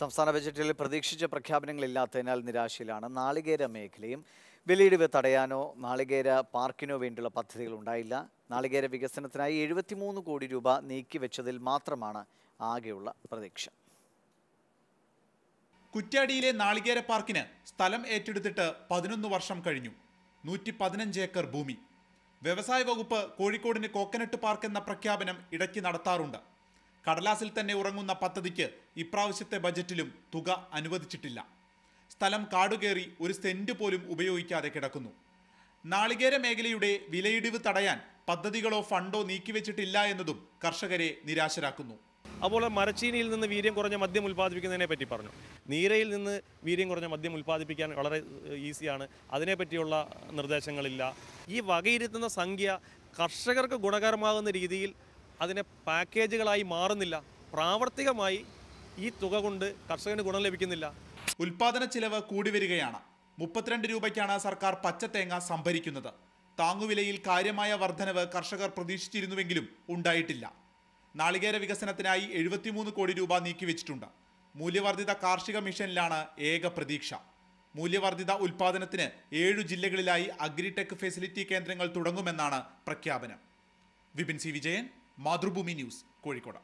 സംസ്ഥാന ബജറ്റിൽ പ്രതീക്ഷിച്ച പ്രഖ്യാപനങ്ങളില്ലാത്തതിനാൽ നിരാശയിലാണ് നാളികേര മേഖലയും വിലയിടിവ് തടയാനോ നാളികേര പാർക്കിനോ വേണ്ടിയുള്ള പദ്ധതികൾ ഉണ്ടായില്ല നാളികേര വികസനത്തിനായി എഴുപത്തിമൂന്ന് കോടി രൂപ നീക്കിവെച്ചതിൽ മാത്രമാണ് ആകെയുള്ള പ്രതീക്ഷ കുറ്റ്യാടിയിലെ നാളികേര പാർക്കിന് സ്ഥലം ഏറ്റെടുത്തിട്ട് പതിനൊന്ന് വർഷം കഴിഞ്ഞു നൂറ്റി പതിനഞ്ച് ഏക്കർ ഭൂമി വ്യവസായ വകുപ്പ് കോഴിക്കോടിന് കോക്കനട്ട് പാർക്ക് എന്ന പ്രഖ്യാപനം ഇടയ്ക്ക് നടത്താറുണ്ട് കടലാസിൽ തന്നെ ഉറങ്ങുന്ന പദ്ധതിക്ക് ഇപ്രാവശ്യത്തെ ബജറ്റിലും തുക അനുവദിച്ചിട്ടില്ല സ്ഥലം കാടുകേറി ഒരു സെന്റ് പോലും ഉപയോഗിക്കാതെ കിടക്കുന്നു നാളികേര മേഖലയുടെ വിലയിടിവ് തടയാൻ പദ്ധതികളോ ഫണ്ടോ നീക്കിവെച്ചിട്ടില്ല എന്നതും കർഷകരെ നിരാശരാക്കുന്നു അപ്പോൾ മരച്ചീനിയിൽ നിന്ന് വീര്യം കുറഞ്ഞ മദ്യം ഉൽപ്പാദിപ്പിക്കുന്നതിനെ പറ്റി പറഞ്ഞു നീരയിൽ നിന്ന് വീര്യം കുറഞ്ഞ മദ്യം ഉൽപ്പാദിപ്പിക്കാൻ വളരെ ഈസിയാണ് അതിനെപ്പറ്റിയുള്ള നിർദ്ദേശങ്ങളില്ല ഈ വകയിരുത്തുന്ന സംഖ്യ കർഷകർക്ക് ഗുണകരമാകുന്ന രീതിയിൽ അതിനെ പാക്കേജുകളായി മാറുന്നില്ല പ്രാവർത്തികമായി ഈ തുക കൊണ്ട് കർഷകന് ഗുണം ലഭിക്കുന്നില്ല ഉൽപാദന ചിലവ് കൂടി വരികയാണ് മുപ്പത്തിരണ്ട് രൂപയ്ക്കാണ് സർക്കാർ പച്ചത്തേങ്ങ സംഭരിക്കുന്നത് താങ്ങുവിലയിൽ കാര്യമായ വർധനവ് കർഷകർ പ്രതീക്ഷിച്ചിരുന്നുവെങ്കിലും ഉണ്ടായിട്ടില്ല നാളികേര വികസനത്തിനായി എഴുപത്തിമൂന്ന് കോടി രൂപ നീക്കിവെച്ചിട്ടുണ്ട് മൂല്യവർദ്ധിത കാർഷിക മിഷനിലാണ് ഏക പ്രതീക്ഷ മൂല്യവർദ്ധിത ഉൽപാദനത്തിന് ഏഴു ജില്ലകളിലായി അഗ്രിടെക് ഫെസിലിറ്റി കേന്ദ്രങ്ങൾ തുടങ്ങുമെന്നാണ് പ്രഖ്യാപനം വിപിൻ സി വിജയൻ മാതൃഭൂമി ന്യൂസ് കോഴിക്കോട്